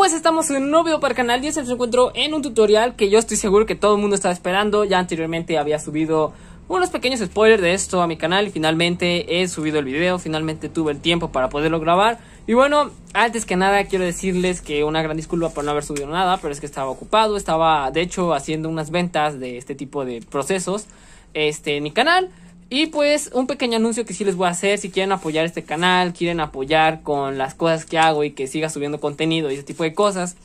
Pues estamos en un nuevo video para el canal y este se encuentro en un tutorial que yo estoy seguro que todo el mundo estaba esperando. Ya anteriormente había subido unos pequeños spoilers de esto a mi canal y finalmente he subido el video, finalmente tuve el tiempo para poderlo grabar. Y bueno, antes que nada quiero decirles que una gran disculpa por no haber subido nada, pero es que estaba ocupado, estaba de hecho haciendo unas ventas de este tipo de procesos este, en mi canal. Y pues un pequeño anuncio que sí les voy a hacer, si quieren apoyar este canal, quieren apoyar con las cosas que hago y que siga subiendo contenido y ese tipo de cosas.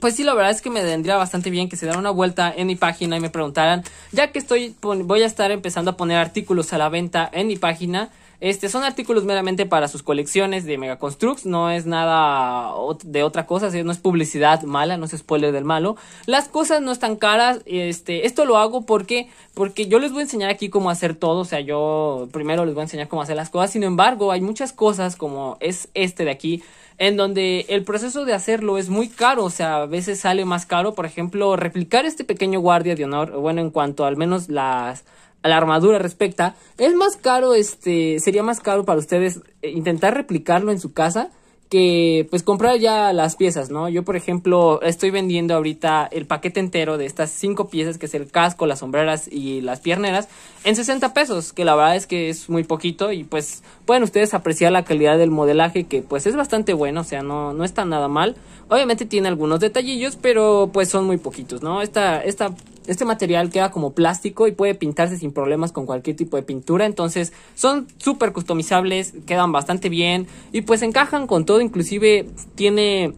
Pues sí, la verdad es que me vendría bastante bien que se dieran una vuelta en mi página y me preguntaran, ya que estoy voy a estar empezando a poner artículos a la venta en mi página, este, son artículos meramente para sus colecciones de Mega Construx, no es nada de otra cosa, no es publicidad mala, no es spoiler del malo. Las cosas no están caras, este, esto lo hago porque, porque yo les voy a enseñar aquí cómo hacer todo, o sea, yo primero les voy a enseñar cómo hacer las cosas, sin embargo, hay muchas cosas como es este de aquí, en donde el proceso de hacerlo es muy caro, o sea, a veces sale más caro, por ejemplo, replicar este pequeño guardia de honor, bueno, en cuanto al menos las a la armadura respecta, es más caro, este, sería más caro para ustedes eh, intentar replicarlo en su casa que pues comprar ya las piezas, ¿no? Yo, por ejemplo, estoy vendiendo ahorita el paquete entero de estas cinco piezas, que es el casco, las sombreras y las pierneras, en 60 pesos, que la verdad es que es muy poquito y pues pueden ustedes apreciar la calidad del modelaje, que pues es bastante bueno, o sea, no, no está nada mal. Obviamente tiene algunos detallillos, pero pues son muy poquitos, ¿no? Esta, esta este material queda como plástico y puede pintarse sin problemas con cualquier tipo de pintura. Entonces son súper customizables, quedan bastante bien y pues encajan con todo. Inclusive tiene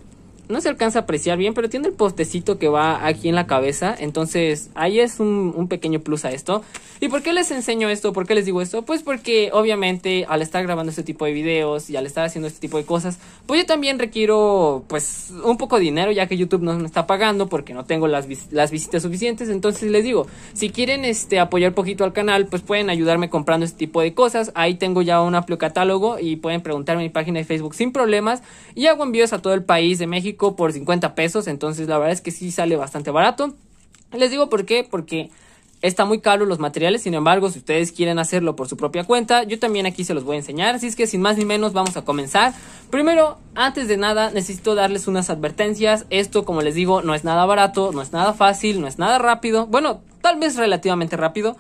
no se alcanza a apreciar bien, pero tiene el postecito que va aquí en la cabeza. Entonces, ahí es un, pequeño plus a esto. ¿Y por qué les enseño esto? ¿Por qué les digo esto? Pues porque, obviamente, al estar grabando este tipo de videos y al estar haciendo este tipo de cosas, pues yo también requiero, pues, un poco de dinero, ya que YouTube no me está pagando porque no tengo las, las visitas suficientes. Entonces, les digo, si quieren este, apoyar poquito al canal, pues pueden ayudarme comprando este tipo de cosas. Ahí tengo ya un amplio catálogo y pueden preguntarme en mi página de Facebook sin problemas. Y hago envíos a todo el país de México por 50 pesos. Entonces la verdad es que sí sale bastante barato. Les digo por qué, porque está muy caro los materiales. Sin embargo, si ustedes quieren hacerlo por su propia cuenta, yo también aquí se los voy a enseñar. Así es que sin más ni menos vamos a comenzar. Primero, antes de nada, necesito darles unas advertencias. Esto, como les digo, no es nada barato, no es nada fácil, no es nada rápido. Bueno, tal vez relativamente rápido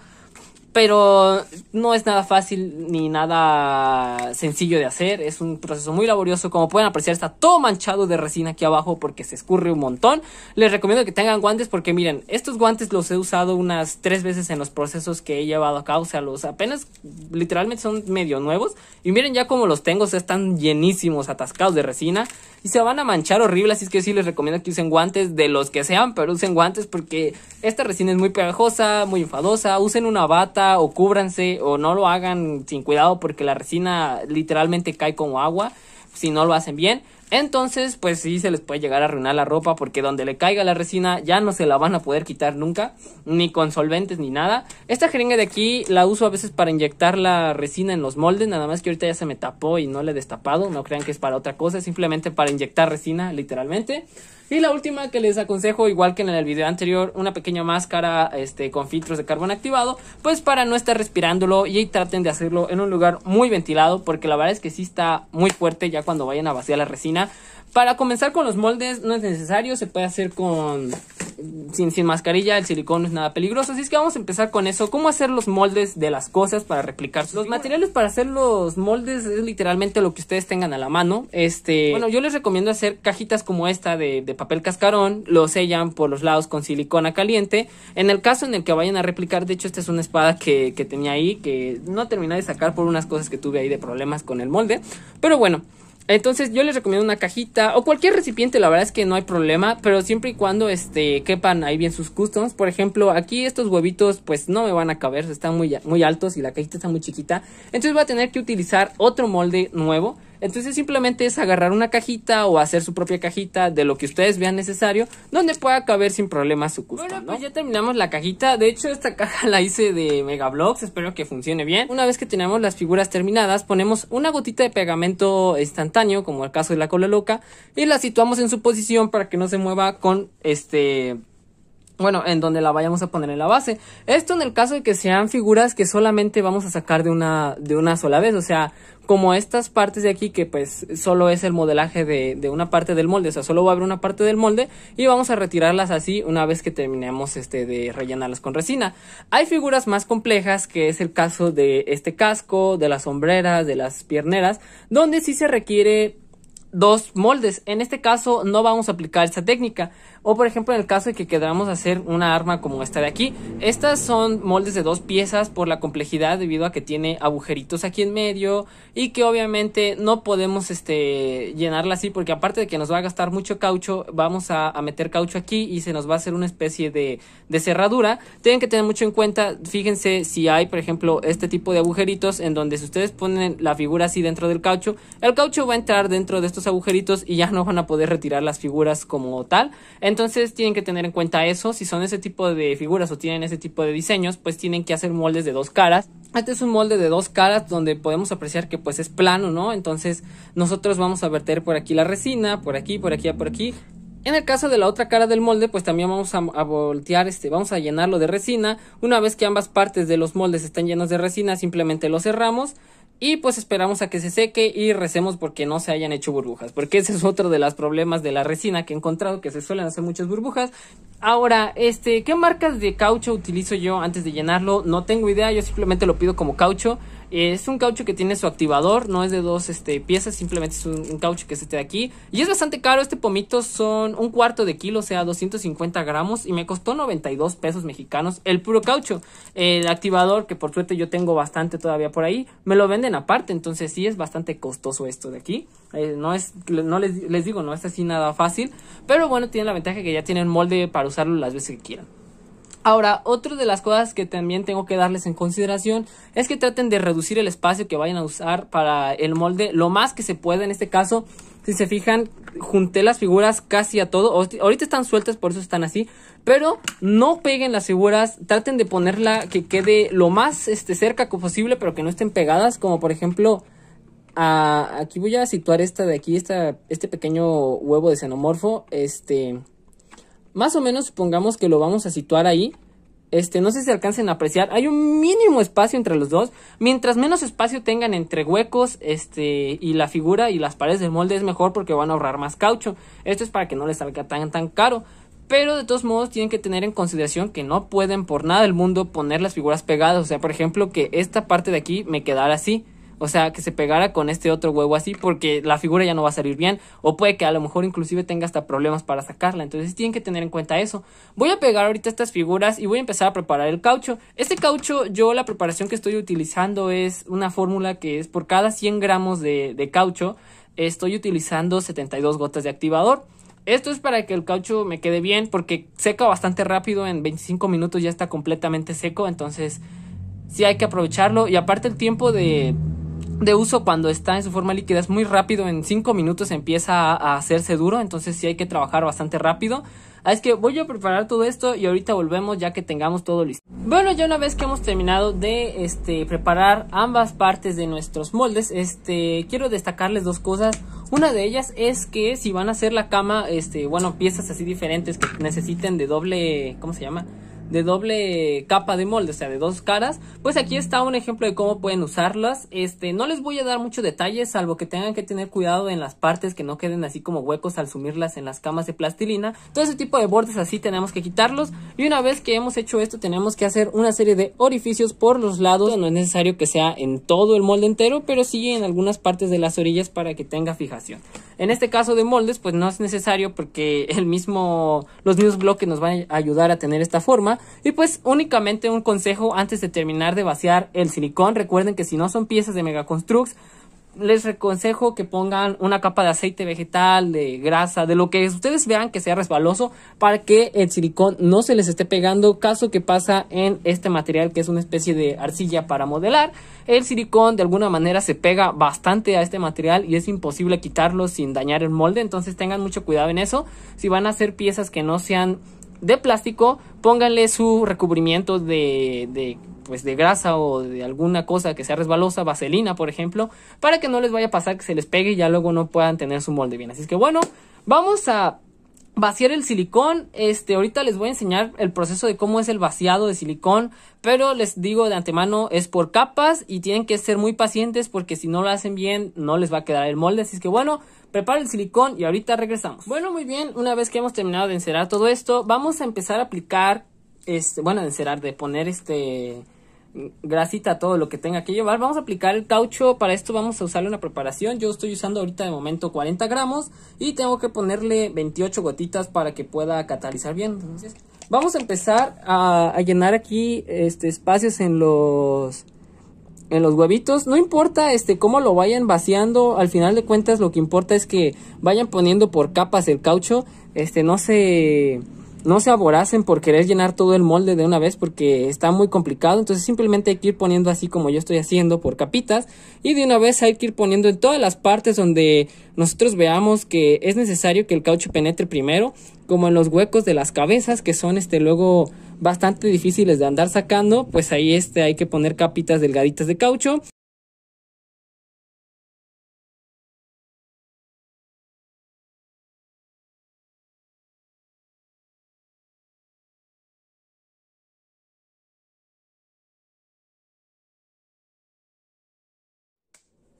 pero no es nada fácil ni nada sencillo de hacer. Es un proceso muy laborioso. Como pueden apreciar, está todo manchado de resina aquí abajo porque se escurre un montón. Les recomiendo que tengan guantes porque miren, estos guantes los he usado unas tres veces en los procesos que he llevado a cabo. O sea, los apenas literalmente son medio nuevos. Y miren ya como los tengo, o están llenísimos, atascados de resina y se van a manchar horrible, así es que sí les recomiendo que usen guantes de los que sean, pero usen guantes porque esta resina es muy pegajosa, muy enfadosa, usen una bata o cúbranse o no lo hagan sin cuidado porque la resina literalmente cae como agua si no lo hacen bien. Entonces, pues sí se les puede llegar a arruinar la ropa porque donde le caiga la resina ya no se la van a poder quitar nunca, ni con solventes ni nada. Esta jeringa de aquí la uso a veces para inyectar la resina en los moldes, nada más que ahorita ya se me tapó y no le he destapado, no crean que es para otra cosa, simplemente para inyectar resina literalmente. Y la última que les aconsejo, igual que en el video anterior, una pequeña máscara este, con filtros de carbón activado, pues para no estar respirándolo y traten de hacerlo en un lugar muy ventilado porque la verdad es que sí está muy fuerte ya cuando vayan a vaciar la resina para comenzar con los moldes no es necesario, se puede hacer con sin, sin mascarilla, el silicón no es nada peligroso, así es que vamos a empezar con eso, cómo hacer los moldes de las cosas para replicar. Los materiales para hacer los moldes es literalmente lo que ustedes tengan a la mano. Este, bueno, yo les recomiendo hacer cajitas como esta de, papel cascarón, lo sellan por los lados con silicona caliente. En el caso en el que vayan a replicar, de hecho esta es una espada que, que tenía ahí, que no terminé de sacar por unas cosas que tuve ahí de problemas con el molde, pero bueno. Entonces yo les recomiendo una cajita o cualquier recipiente, la verdad es que no hay problema, pero siempre y cuando este quepan ahí bien sus customs. Por ejemplo, aquí estos huevitos pues no me van a caber, están muy, muy altos y la cajita está muy chiquita. Entonces voy a tener que utilizar otro molde nuevo. Entonces simplemente es agarrar una cajita o hacer su propia cajita de lo que ustedes vean necesario, donde pueda caber sin problemas su custom, Bueno, pues ya terminamos la cajita. De hecho, esta caja la hice de Mega Bloks. espero que funcione bien. Una vez que tenemos las figuras terminadas, ponemos una gotita de pegamento instantáneo, como el caso de la cola loca, y la situamos en su posición para que no se mueva con este bueno, en donde la vayamos a poner en la base. Esto en el caso de que sean figuras que solamente vamos a sacar de una, de una sola vez, o sea, como estas partes de aquí que pues solo es el modelaje de, de una parte del molde, o sea, solo va a haber una parte del molde y vamos a retirarlas así una vez que terminemos este de rellenarlas con resina. Hay figuras más complejas que es el caso de este casco, de las sombreras, de las pierneras, donde sí se requiere dos moldes. En este caso no vamos a aplicar esta técnica. O por ejemplo en el caso de que queramos hacer una arma como esta de aquí. Estas son moldes de dos piezas por la complejidad debido a que tiene agujeritos aquí en medio y que obviamente no podemos este, llenarla así porque aparte de que nos va a gastar mucho caucho, vamos a, meter caucho aquí y se nos va a hacer una especie de, de cerradura. Tienen que tener mucho en cuenta, fíjense si hay por ejemplo este tipo de agujeritos en donde si ustedes ponen la figura así dentro del caucho, el caucho va a entrar dentro de estos agujeritos y ya no van a poder retirar las figuras como tal. Entonces tienen que tener en cuenta eso, si son ese tipo de figuras o tienen ese tipo de diseños, pues tienen que hacer moldes de dos caras. Este es un molde de dos caras donde podemos apreciar que pues es plano, ¿no? Entonces nosotros vamos a verter por aquí la resina, por aquí, por aquí, por aquí, en el caso de la otra cara del molde, pues también vamos a, voltear, este, vamos a llenarlo de resina. Una vez que ambas partes de los moldes están llenos de resina, simplemente lo cerramos, y pues esperamos a que se seque y recemos porque no se hayan hecho burbujas. Porque ese es otro de los problemas de la resina que he encontrado, que se suelen hacer muchas burbujas. Ahora, este, ¿qué marcas de caucho utilizo yo antes de llenarlo? No tengo idea, yo simplemente lo pido como caucho. Es un caucho que tiene su activador, no es de dos este, piezas, simplemente es un, caucho que se te da aquí. Y es bastante caro, este pomito son un cuarto de kilo, o sea, 250 gramos y me costó 92 pesos mexicanos el puro caucho. El activador, que por suerte yo tengo bastante todavía por ahí, me lo venden aparte, entonces sí es bastante costoso esto de aquí. Eh, no es, no les, les digo, no es así nada fácil, pero bueno, tiene la ventaja que ya tienen molde para usarlo las veces que quieran. Ahora, otra de las cosas que también tengo que darles en consideración es que traten de reducir el espacio que vayan a usar para el molde lo más que se pueda. En este caso, si se fijan, junté las figuras casi a todo. Ahorita están sueltas, por eso están así. Pero no peguen las figuras, traten de ponerla que quede lo más este, cerca posible, pero que no estén pegadas. Como por ejemplo, aquí voy a situar esta de aquí, esta, este pequeño huevo de xenomorfo. Este más o menos supongamos que lo vamos a situar ahí. Este, no sé si alcancen a apreciar. Hay un mínimo espacio entre los dos. Mientras menos espacio tengan entre huecos este, y la figura y las paredes del molde es mejor porque van a ahorrar más caucho. Esto es para que no les salga tan, tan caro. Pero de todos modos tienen que tener en consideración que no pueden por nada del mundo poner las figuras pegadas. O sea, por ejemplo, que esta parte de aquí me quedara así. O sea, que se pegara con este otro huevo así porque la figura ya no va a salir bien o puede que a lo mejor inclusive tenga hasta problemas para sacarla. Entonces tienen que tener en cuenta eso. Voy a pegar ahorita estas figuras y voy a empezar a preparar el caucho. Este caucho yo la preparación que estoy utilizando es una fórmula que es por cada 100 gramos de, de caucho estoy utilizando 72 gotas de activador. Esto es para que el caucho me quede bien porque seca bastante rápido, en 25 minutos ya está completamente seco, entonces sí hay que aprovecharlo y aparte el tiempo de de uso cuando está en su forma líquida es muy rápido, en 5 minutos empieza a, hacerse duro, entonces sí hay que trabajar bastante rápido. Ah, es que voy a preparar todo esto y ahorita volvemos ya que tengamos todo listo. Bueno, ya una vez que hemos terminado de este, preparar ambas partes de nuestros moldes, este, quiero destacarles dos cosas. Una de ellas es que si van a hacer la cama, este, bueno, piezas así diferentes que necesiten de doble, ¿cómo se llama? de doble capa de molde, o sea, de dos caras, pues aquí está un ejemplo de cómo pueden usarlas. Este, no les voy a dar muchos detalles, salvo que tengan que tener cuidado en las partes que no queden así como huecos al sumirlas en las camas de plastilina. Todo ese tipo de bordes así tenemos que quitarlos. Y una vez que hemos hecho esto, tenemos que hacer una serie de orificios por los lados. No es necesario que sea en todo el molde entero, pero sí en algunas partes de las orillas para que tenga fijación. En este caso de moldes, pues no es necesario porque el mismo, los mismos bloques nos van a ayudar a tener esta forma. Y pues únicamente un consejo antes de terminar de vaciar el silicón. Recuerden que si no son piezas de megaconstructs, les aconsejo que pongan una capa de aceite vegetal, de grasa, de lo que ustedes vean que sea resbaloso para que el silicón no se les esté pegando, caso que pasa en este material que es una especie de arcilla para modelar. El silicón de alguna manera se pega bastante a este material y es imposible quitarlo sin dañar el molde, entonces tengan mucho cuidado en eso. Si van a hacer piezas que no sean de plástico, pónganle su recubrimiento de, de pues de grasa o de alguna cosa que sea resbalosa, vaselina por ejemplo, para que no les vaya a pasar que se les pegue y ya luego no puedan tener su molde bien. Así que bueno, vamos a vaciar el silicón. Este, ahorita les voy a enseñar el proceso de cómo es el vaciado de silicón, pero les digo de antemano es por capas y tienen que ser muy pacientes porque si no lo hacen bien no les va a quedar el molde, así que bueno, preparen el silicón y ahorita regresamos. Bueno, muy bien, una vez que hemos terminado de encerar todo esto, vamos a empezar a aplicar este, bueno, de encerar, de poner este grasita, todo lo que tenga que llevar. Vamos a aplicar el caucho, para esto vamos a usarle una preparación. Yo estoy usando ahorita de momento 40 gramos y tengo que ponerle 28 gotitas para que pueda catalizar bien. vamos a empezar a, llenar aquí este, espacios en los en los huevitos. No importa este cómo lo vayan vaciando, al final de cuentas lo que importa es que vayan poniendo por capas el caucho, este no se no se aboracen por querer llenar todo el molde de una vez porque está muy complicado. Entonces simplemente hay que ir poniendo así como yo estoy haciendo por capitas. Y de una vez hay que ir poniendo en todas las partes donde nosotros veamos que es necesario que el caucho penetre primero. Como en los huecos de las cabezas que son este luego bastante difíciles de andar sacando. Pues ahí este hay que poner capitas delgaditas de caucho.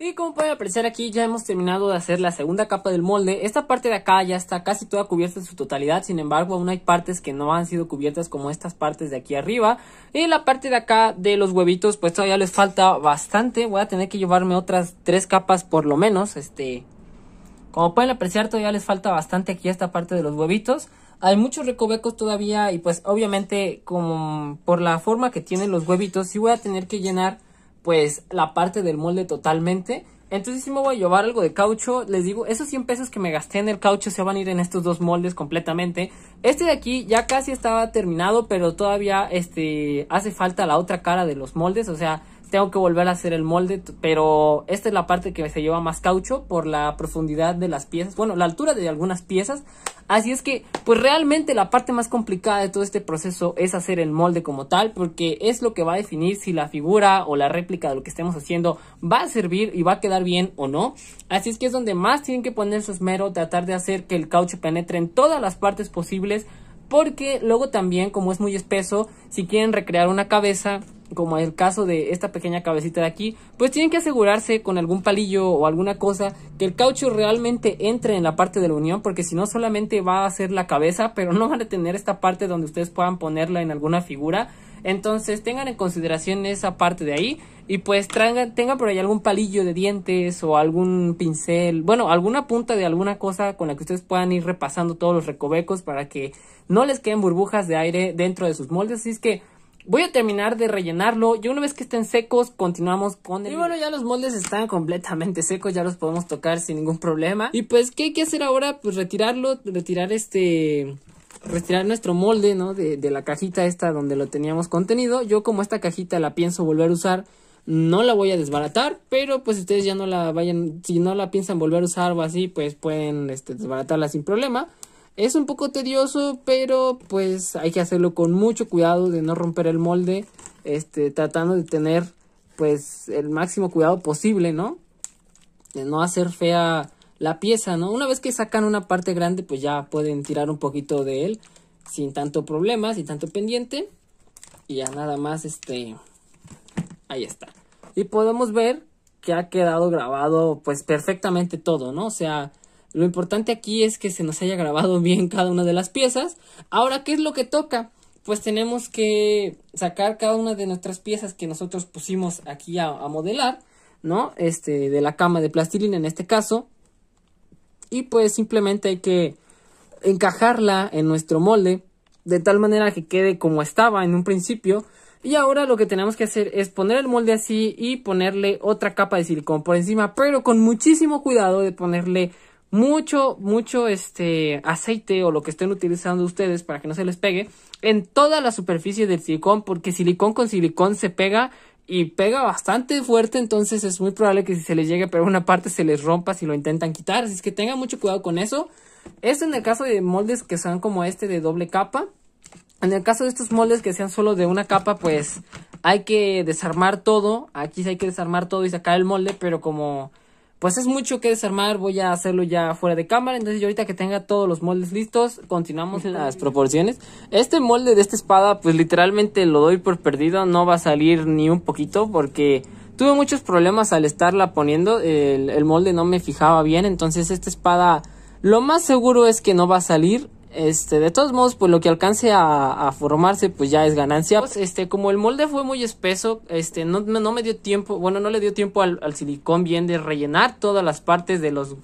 Y como pueden apreciar aquí ya hemos terminado de hacer la segunda capa del molde. Esta parte de acá ya está casi toda cubierta en su totalidad. Sin embargo aún hay partes que no han sido cubiertas como estas partes de aquí arriba. Y la parte de acá de los huevitos pues todavía les falta bastante. Voy a tener que llevarme otras tres capas por lo menos. Este, Como pueden apreciar todavía les falta bastante aquí esta parte de los huevitos hay muchos recovecos todavía y pues obviamente como por la forma que tienen los huevitos sí voy a tener que llenar pues la parte del molde totalmente. Entonces si me voy a llevar algo de caucho. Les digo, esos 100 pesos que me gasté en el caucho se van a ir en estos dos moldes completamente. Este de aquí ya casi estaba terminado, pero todavía este, hace falta la otra cara de los moldes. O sea, tengo que volver a hacer el molde, pero esta es la parte que se lleva más caucho por la profundidad de las piezas, bueno, la altura de algunas piezas. Así es que, pues realmente la parte más complicada de todo este proceso es hacer el molde como tal, porque es lo que va a definir si la figura o la réplica de lo que estemos haciendo va a servir y va a quedar bien o no. Así es que es donde más tienen que poner su esmero, tratar de hacer que el caucho penetre en todas las partes posibles porque luego también, como es muy espeso, si quieren recrear una cabeza, como el caso de esta pequeña cabecita de aquí, pues tienen que asegurarse con algún palillo o alguna cosa que el caucho realmente entre en la parte de la unión, porque si no solamente va a ser la cabeza, pero no van a tener esta parte donde ustedes puedan ponerla en alguna figura entonces tengan en consideración esa parte de ahí. Y pues tengan por ahí algún palillo de dientes o algún pincel, bueno, alguna punta de alguna cosa con la que ustedes puedan ir repasando todos los recovecos para que no les queden burbujas de aire dentro de sus moldes. Así es que Voy a terminar de rellenarlo. Y una vez que estén secos, continuamos con el... Y bueno, ya los moldes están completamente secos. Ya los podemos tocar sin ningún problema. Y pues, ¿qué hay que hacer ahora? Pues retirarlo, retirar este retirar nuestro molde, ¿no? De, la cajita esta donde lo teníamos contenido. Yo como esta cajita la pienso volver a usar, no la voy a desbaratar, pero pues ustedes ya no la vayan, si no la piensan volver a usar o así, pues pueden este, desbaratarla sin problema. Es un poco tedioso, pero pues hay que hacerlo con mucho cuidado de no romper el molde, este, tratando de tener pues el máximo cuidado posible, ¿no? De no hacer fea la pieza, ¿no? Una vez que sacan una parte grande, pues ya pueden tirar un poquito de él sin tanto problema, sin tanto pendiente. Y ya nada más, este, ahí está. Y podemos ver que ha quedado grabado pues perfectamente todo, ¿no? O sea, lo importante aquí es que se nos haya grabado bien cada una de las piezas. Ahora, ¿qué es lo que toca? Pues tenemos que sacar cada una de nuestras piezas que nosotros pusimos aquí a, modelar, ¿no? Este, de la cama de plastilina en este caso y pues simplemente hay que encajarla en nuestro molde de tal manera que quede como estaba en un principio y ahora lo que tenemos que hacer es poner el molde así y ponerle otra capa de silicón por encima pero con muchísimo cuidado de ponerle mucho mucho este aceite o lo que estén utilizando ustedes para que no se les pegue en toda la superficie del silicón porque silicón con silicón se pega y pega bastante fuerte, entonces es muy probable que si se les llegue a una parte se les rompa si lo intentan quitar, así es que tengan mucho cuidado con eso. Esto en el caso de moldes que sean como este de doble capa. En el caso de estos moldes que sean solo de una capa, pues hay que desarmar todo. Aquí hay que desarmar todo y sacar el molde, pero como pues es mucho que desarmar, voy a hacerlo ya fuera de cámara, entonces yo ahorita que tenga todos los moldes listos, continuamos en las proporciones. Este molde de esta espada, pues literalmente lo doy por perdido, no va a salir ni un poquito porque tuve muchos problemas al estarla poniendo, el, el molde no me fijaba bien, entonces esta espada... Lo más seguro es que no va a salir, este, de todos modos, pues lo que alcance a, formarse, pues ya es ganancia. Pues, este, como el molde fue muy espeso, este, no, no me dio tiempo, bueno, no le dio tiempo al, silicón bien de rellenar todas las partes de los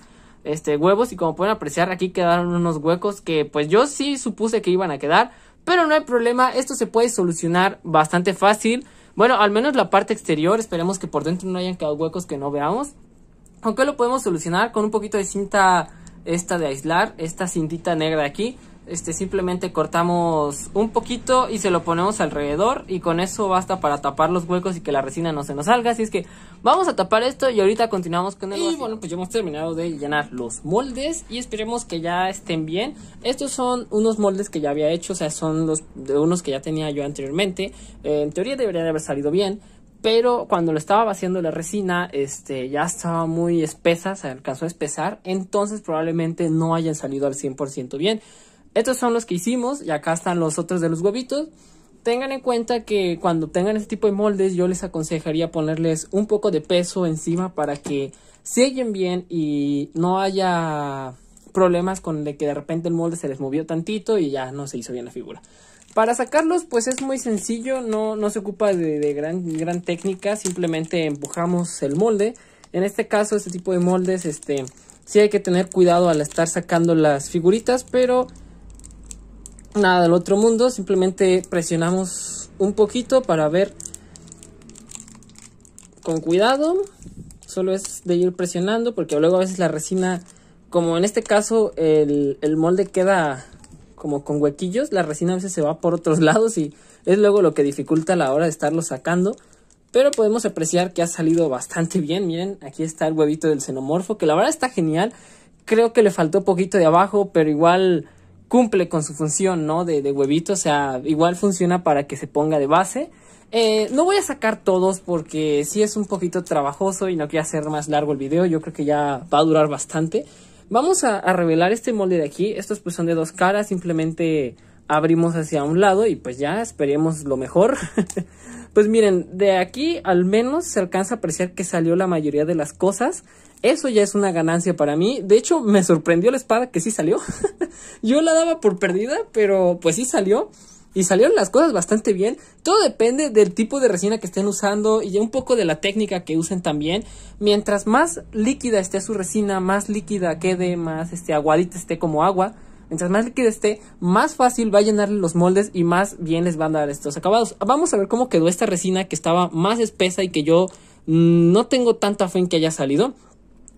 este, huevos. Y como pueden apreciar, aquí quedaron unos huecos que pues yo sí supuse que iban a quedar. Pero no hay problema, esto se puede solucionar bastante fácil. Bueno, al menos la parte exterior, esperemos que por dentro no hayan quedado huecos que no veamos. Aunque lo podemos solucionar con un poquito de cinta esta de aislar, esta cintita negra aquí, este simplemente cortamos un poquito y se lo ponemos alrededor y con eso basta para tapar los huecos y que la resina no se nos salga, así es que vamos a tapar esto y ahorita continuamos con el Y bueno, pues ya hemos terminado de llenar los moldes y esperemos que ya estén bien. Estos son unos moldes que ya había hecho, o sea, son los de unos que ya tenía yo anteriormente. Eh, en teoría deberían haber salido bien pero cuando lo estaba vaciando la resina, este, ya estaba muy espesa, se alcanzó a espesar, entonces probablemente no hayan salido al 100% bien. Estos son los que hicimos y acá están los otros de los huevitos. Tengan en cuenta que cuando tengan este tipo de moldes yo les aconsejaría ponerles un poco de peso encima para que siguen bien y no haya problemas con el que de repente el molde se les movió tantito y ya no se hizo bien la figura. Para sacarlos pues es muy sencillo, no, no se ocupa de, gran, gran, técnica, simplemente empujamos el molde. En este caso, este tipo de moldes, este, sí hay que tener cuidado al estar sacando las figuritas, pero nada del otro mundo, simplemente presionamos un poquito para ver con cuidado. Solo es de ir presionando porque luego a veces la resina, como en este caso el, el molde queda como con huequillos, la resina a veces se va por otros lados y es luego lo que dificulta la hora de estarlo sacando. Pero podemos apreciar que ha salido bastante bien. Miren, aquí está el huevito del xenomorfo, que la verdad está genial. Creo que le faltó poquito de abajo, pero igual cumple con su función, ¿no? De, huevito, o sea, igual funciona para que se ponga de base. Eh, no voy a sacar todos porque sí es un poquito trabajoso y no quiero hacer más largo el video. Yo creo que ya va a durar bastante. Vamos a, revelar este molde de aquí. Estos pues son de dos caras, simplemente abrimos hacia un lado y pues ya esperemos lo mejor. pues miren, de aquí al menos se alcanza a apreciar que salió la mayoría de las cosas. Eso ya es una ganancia para mí. De hecho, me sorprendió la espada que sí salió. Yo la daba por perdida, pero pues sí salió y salieron las cosas bastante bien. Todo depende del tipo de resina que estén usando y un poco de la técnica que usen también. Mientras más líquida esté su resina, más líquida quede, más este, aguadita esté como agua. Mientras más líquida esté, más fácil va a llenar los moldes y más bien les van a dar estos acabados. Vamos a ver cómo quedó esta resina que estaba más espesa y que yo mm, no tengo tanta fe en que haya salido.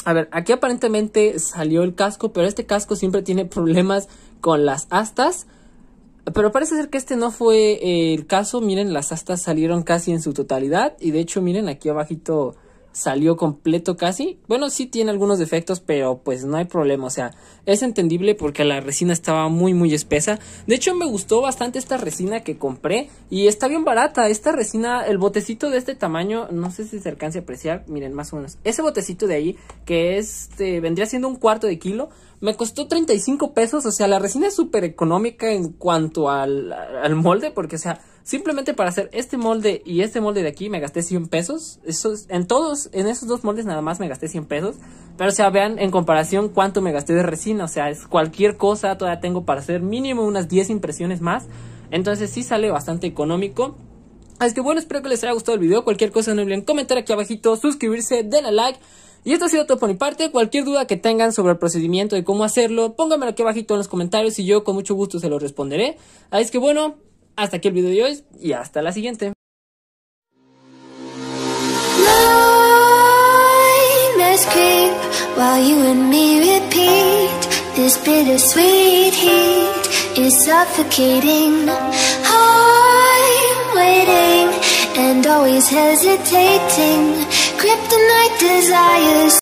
A ver, aquí aparentemente salió el casco, pero este casco siempre tiene problemas con las astas. Pero parece ser que este no fue eh, el caso. Miren, las astas salieron casi en su totalidad. Y de hecho, miren, aquí abajito salió completo casi. Bueno, sí tiene algunos defectos, pero pues no hay problema. O sea, es entendible porque la resina estaba muy, muy espesa. De hecho, me gustó bastante esta resina que compré. Y está bien barata. Esta resina, el botecito de este tamaño, no sé si se alcance a apreciar. Miren, más o menos. Ese botecito de ahí, que este vendría siendo un cuarto de kilo me costó 35 pesos, o sea, la resina es súper económica en cuanto al, molde, porque, o sea, simplemente para hacer este molde y este molde de aquí me gasté 100 pesos. en todos, en esos dos moldes nada más me gasté 100 pesos. Pero, o sea, vean en comparación cuánto me gasté de resina, o sea, es cualquier cosa, todavía tengo para hacer mínimo unas 10 impresiones más. Entonces sí sale bastante económico. Así que bueno, espero que les haya gustado el video. Cualquier cosa no olviden comentar aquí abajito, suscribirse, denle like. Y esto ha sido todo por mi parte. Cualquier duda que tengan sobre el procedimiento y cómo hacerlo, pónganmelo aquí abajito en los comentarios y yo con mucho gusto se lo responderé. Así que bueno, hasta aquí el video de hoy y hasta la siguiente. Kryptonite desires